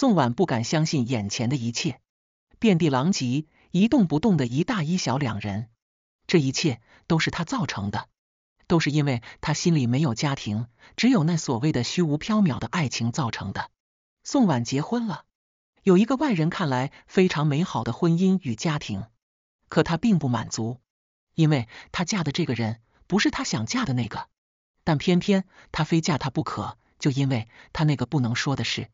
宋婉不敢相信眼前的一切，遍地狼藉，一动不动的，一大一小两人，这一切都是他造成的，都是因为他心里没有家庭，只有那所谓的虚无缥缈的爱情造成的。宋婉结婚了，有一个外人看来非常美好的婚姻与家庭，可她并不满足，因为她嫁的这个人不是她想嫁的那个，但偏偏她非嫁他不可，就因为他那个不能说的事。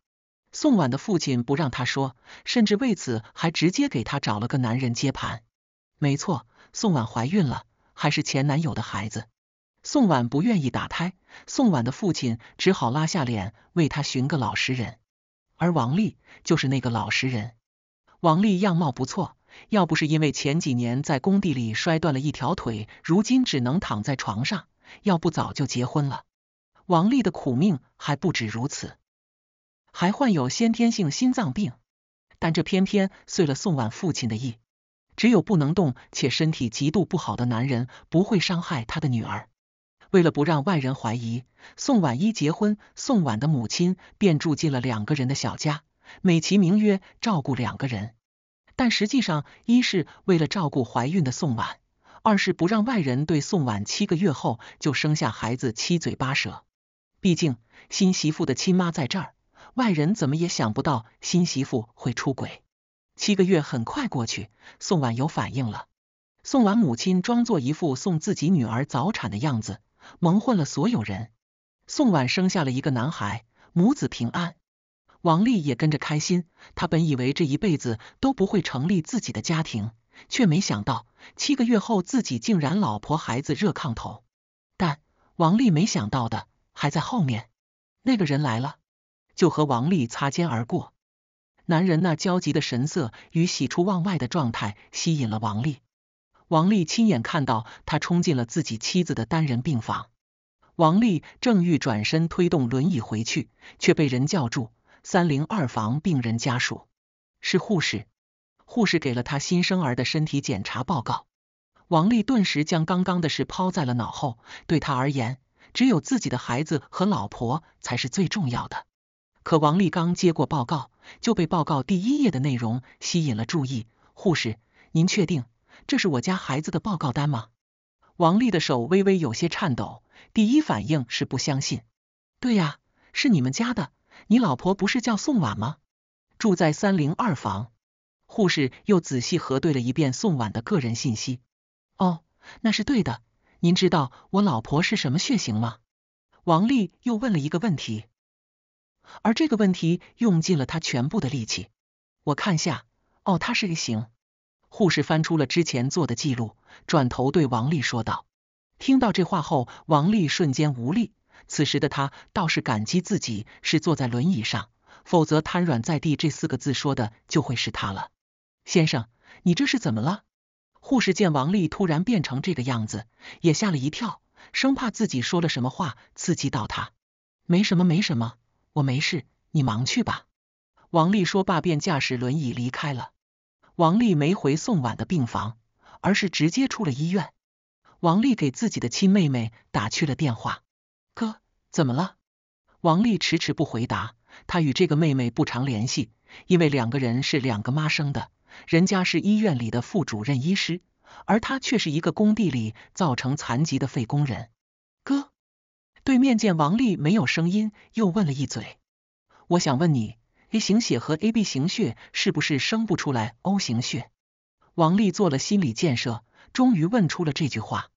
宋婉的父亲不让他说，甚至为此还直接给他找了个男人接盘。没错，宋婉怀孕了，还是前男友的孩子。宋婉不愿意打胎，宋婉的父亲只好拉下脸为他寻个老实人。而王丽就是那个老实人。王丽样貌不错，要不是因为前几年在工地里摔断了一条腿，如今只能躺在床上，要不早就结婚了。王丽的苦命还不止如此。还患有先天性心脏病，但这偏偏遂了宋婉父亲的意。只有不能动且身体极度不好的男人不会伤害他的女儿。为了不让外人怀疑，宋婉一结婚，宋婉的母亲便住进了两个人的小家，美其名曰照顾两个人。但实际上，一是为了照顾怀孕的宋婉，二是不让外人对宋婉七个月后就生下孩子七嘴八舌。毕竟新媳妇的亲妈在这儿。外人怎么也想不到新媳妇会出轨。七个月很快过去，宋婉有反应了。宋婉母亲装作一副送自己女儿早产的样子，蒙混了所有人。宋婉生下了一个男孩，母子平安。王丽也跟着开心。她本以为这一辈子都不会成立自己的家庭，却没想到七个月后自己竟然老婆孩子热炕头。但王丽没想到的还在后面，那个人来了。就和王丽擦肩而过，男人那焦急的神色与喜出望外的状态吸引了王丽。王丽亲眼看到他冲进了自己妻子的单人病房。王丽正欲转身推动轮椅回去，却被人叫住。三零二房病人家属是护士，护士给了他新生儿的身体检查报告。王丽顿时将刚刚的事抛在了脑后。对他而言，只有自己的孩子和老婆才是最重要的。可王立刚接过报告，就被报告第一页的内容吸引了注意。护士，您确定这是我家孩子的报告单吗？王丽的手微微有些颤抖，第一反应是不相信。对呀，是你们家的，你老婆不是叫宋婉吗？住在三零二房。护士又仔细核对了一遍宋婉的个人信息。哦，那是对的。您知道我老婆是什么血型吗？王丽又问了一个问题。而这个问题用尽了他全部的力气。我看下，哦，他是个行。护士翻出了之前做的记录，转头对王丽说道。听到这话后，王丽瞬间无力。此时的他倒是感激自己是坐在轮椅上，否则瘫软在地这四个字说的就会是他了。先生，你这是怎么了？护士见王丽突然变成这个样子，也吓了一跳，生怕自己说了什么话刺激到他。没什么，没什么。我没事，你忙去吧。王丽说罢，便驾驶轮椅离开了。王丽没回宋婉的病房，而是直接出了医院。王丽给自己的亲妹妹打去了电话：“哥，怎么了？”王丽迟迟不回答。她与这个妹妹不常联系，因为两个人是两个妈生的，人家是医院里的副主任医师，而她却是一个工地里造成残疾的废工人。见见王丽没有声音，又问了一嘴：“我想问你，A 型血和 AB 型血是不是生不出来 O 型血？”王丽做了心理建设，终于问出了这句话。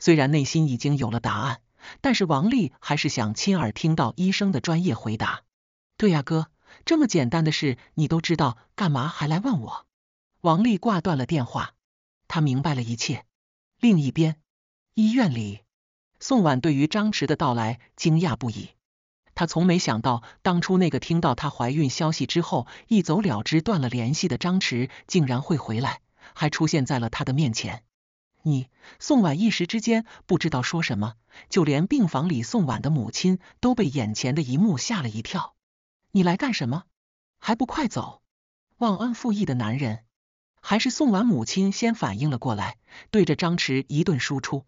虽然内心已经有了答案，但是王丽还是想亲耳听到医生的专业回答。对呀，哥，这么简单的事你都知道，干嘛还来问我？王丽挂断了电话，他明白了一切。另一边，医院里。宋婉对于张弛的到来惊讶不已，她从没想到当初那个听到她怀孕消息之后一走了之、断了联系的张弛，竟然会回来，还出现在了他的面前。你，宋婉一时之间不知道说什么，就连病房里宋婉的母亲都被眼前的一幕吓了一跳。你来干什么？还不快走！忘恩负义的男人！还是宋婉母亲先反应了过来，对着张弛一顿输出。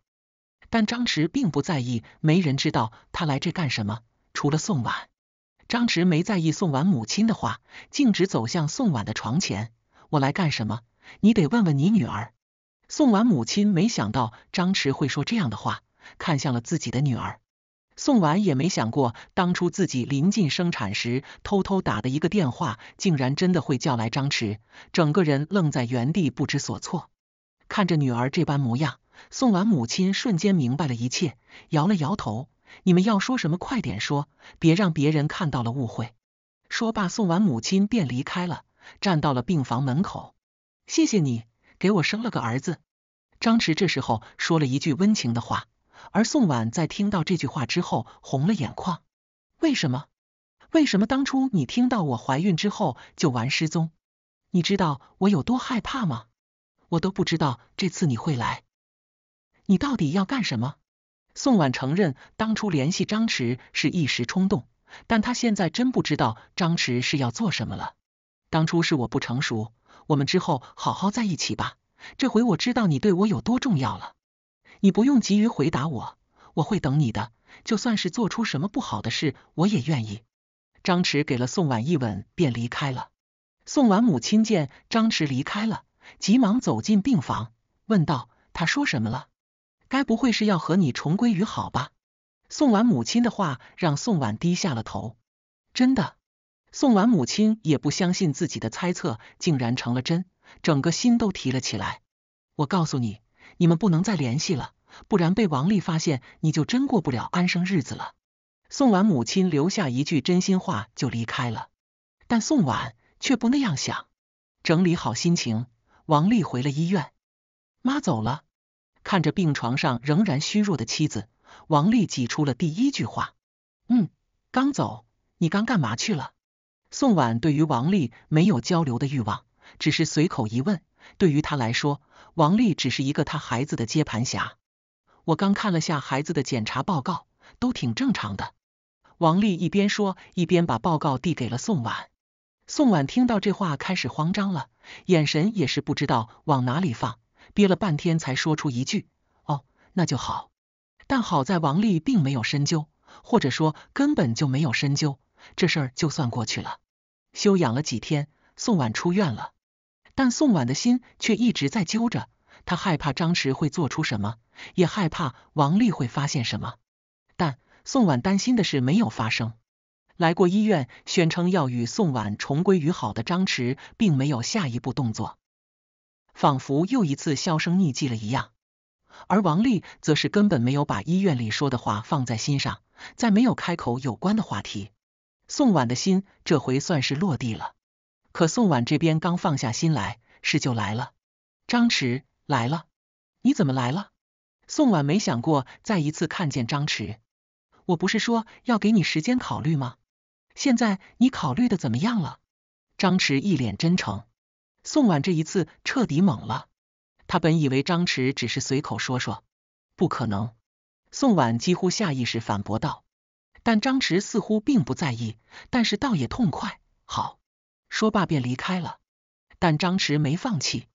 但张弛并不在意，没人知道他来这干什么。除了宋婉，张弛没在意宋婉母亲的话，径直走向宋婉的床前。我来干什么？你得问问你女儿。宋婉母亲没想到张弛会说这样的话，看向了自己的女儿。宋婉也没想过，当初自己临近生产时偷偷打的一个电话，竟然真的会叫来张弛，整个人愣在原地不知所措，看着女儿这般模样。宋婉母亲瞬间明白了一切，摇了摇头：“你们要说什么，快点说，别让别人看到了误会。”说罢，宋婉母亲便离开了，站到了病房门口。“谢谢你，给我生了个儿子。”张弛这时候说了一句温情的话，而宋婉在听到这句话之后红了眼眶：“为什么？为什么当初你听到我怀孕之后就玩失踪？你知道我有多害怕吗？我都不知道这次你会来。”你到底要干什么？宋婉承认当初联系张弛是一时冲动，但他现在真不知道张弛是要做什么了。当初是我不成熟，我们之后好好在一起吧。这回我知道你对我有多重要了。你不用急于回答我，我会等你的。就算是做出什么不好的事，我也愿意。张弛给了宋婉一吻，便离开了。宋婉母亲见张弛离开了，急忙走进病房，问道：“他说什么了？”该不会是要和你重归于好吧？宋婉母亲的话让宋婉低下了头。真的，宋婉母亲也不相信自己的猜测竟然成了真，整个心都提了起来。我告诉你，你们不能再联系了，不然被王丽发现，你就真过不了安生日子了。宋婉母亲留下一句真心话就离开了，但宋婉却不那样想。整理好心情，王丽回了医院。妈走了。看着病床上仍然虚弱的妻子，王丽挤出了第一句话：“嗯，刚走，你刚干嘛去了？”宋婉对于王丽没有交流的欲望，只是随口一问。对于他来说，王丽只是一个他孩子的接盘侠。我刚看了下孩子的检查报告，都挺正常的。王丽一边说，一边把报告递给了宋婉。宋婉听到这话，开始慌张了，眼神也是不知道往哪里放。憋了半天才说出一句：“哦，那就好。”但好在王丽并没有深究，或者说根本就没有深究，这事儿就算过去了。休养了几天，宋婉出院了，但宋婉的心却一直在揪着。她害怕张弛会做出什么，也害怕王丽会发现什么。但宋婉担心的事没有发生。来过医院，宣称要与宋婉重归于好的张弛，并没有下一步动作。仿佛又一次销声匿迹了一样，而王丽则是根本没有把医院里说的话放在心上，再没有开口有关的话题。宋婉的心这回算是落地了，可宋婉这边刚放下心来，事就来了。张弛来了，你怎么来了？宋婉没想过再一次看见张弛。我不是说要给你时间考虑吗？现在你考虑的怎么样了？张弛一脸真诚。宋婉这一次彻底懵了，他本以为张弛只是随口说说，不可能。宋婉几乎下意识反驳道，但张弛似乎并不在意，但是倒也痛快。好，说罢便离开了。但张弛没放弃，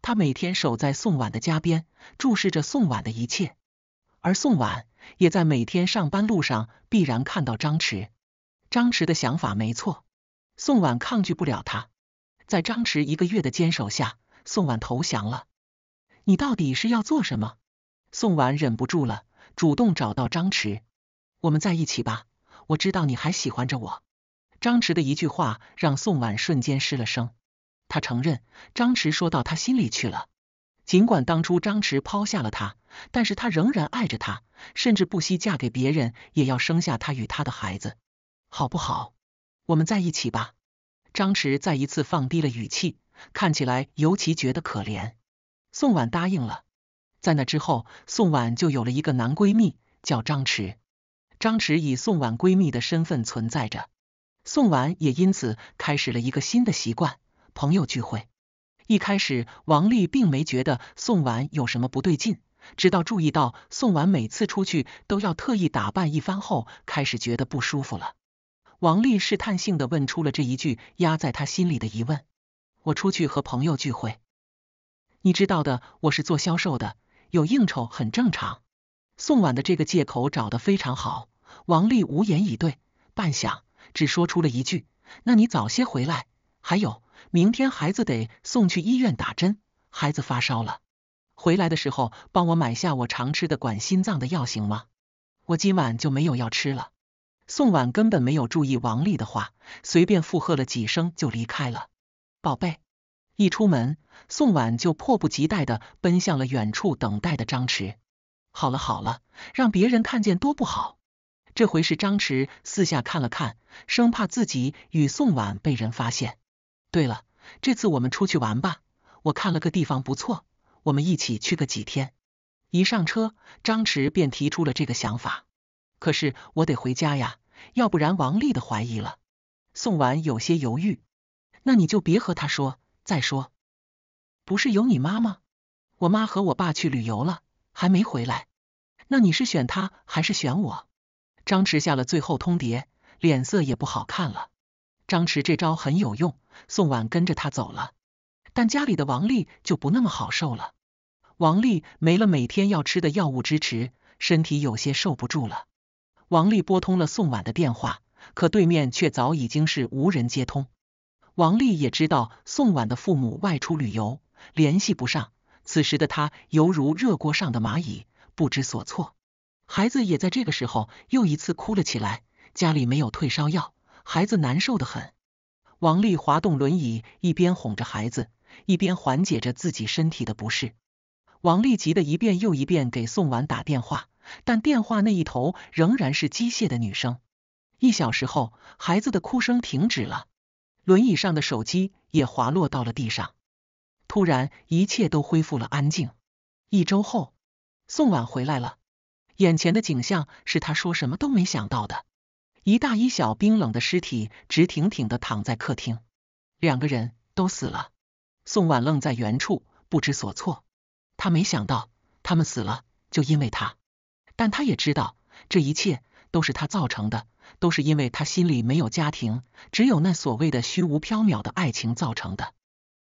他每天守在宋婉的家边，注视着宋婉的一切。而宋婉也在每天上班路上必然看到张弛。张弛的想法没错，宋婉抗拒不了他。在张弛一个月的坚守下，宋婉投降了。你到底是要做什么？宋婉忍不住了，主动找到张弛：“我们在一起吧，我知道你还喜欢着我。”张弛的一句话让宋婉瞬间失了声。他承认，张弛说到他心里去了。尽管当初张弛抛下了他，但是他仍然爱着他，甚至不惜嫁给别人也要生下他与他的孩子。好不好？我们在一起吧。张弛再一次放低了语气，看起来尤其觉得可怜。宋婉答应了，在那之后，宋婉就有了一个男闺蜜，叫张弛。张弛以宋婉闺蜜的身份存在着，宋婉也因此开始了一个新的习惯——朋友聚会。一开始，王丽并没觉得宋婉有什么不对劲，直到注意到宋婉每次出去都要特意打扮一番后，开始觉得不舒服了。王丽试探性的问出了这一句压在他心里的疑问：“我出去和朋友聚会，你知道的，我是做销售的，有应酬很正常。”宋婉的这个借口找的非常好，王丽无言以对，半晌只说出了一句：“那你早些回来，还有明天孩子得送去医院打针，孩子发烧了，回来的时候帮我买下我常吃的管心脏的药行吗？我今晚就没有药吃了。”宋婉根本没有注意王丽的话，随便附和了几声就离开了。宝贝，一出门，宋婉就迫不及待的奔向了远处等待的张弛。好了好了，让别人看见多不好。这回是张弛四下看了看，生怕自己与宋婉被人发现。对了，这次我们出去玩吧，我看了个地方不错，我们一起去个几天。一上车，张弛便提出了这个想法。可是我得回家呀，要不然王丽的怀疑了。宋婉有些犹豫。那你就别和他说。再说，不是有你妈吗？我妈和我爸去旅游了，还没回来。那你是选他还是选我？张弛下了最后通牒，脸色也不好看了。张弛这招很有用，宋婉跟着他走了。但家里的王丽就不那么好受了。王丽没了每天要吃的药物支持，身体有些受不住了。王丽拨通了宋婉的电话，可对面却早已经是无人接通。王丽也知道宋婉的父母外出旅游，联系不上。此时的她犹如热锅上的蚂蚁，不知所措。孩子也在这个时候又一次哭了起来。家里没有退烧药，孩子难受的很。王丽滑动轮椅，一边哄着孩子，一边缓解着自己身体的不适。王丽急得一遍又一遍给宋婉打电话。但电话那一头仍然是机械的女声。一小时后，孩子的哭声停止了，轮椅上的手机也滑落到了地上。突然，一切都恢复了安静。一周后，宋婉回来了，眼前的景象是她说什么都没想到的：一大一小冰冷的尸体直挺挺的躺在客厅，两个人都死了。宋婉愣在原处，不知所措。他没想到，他们死了，就因为他。但他也知道，这一切都是他造成的，都是因为他心里没有家庭，只有那所谓的虚无缥缈的爱情造成的。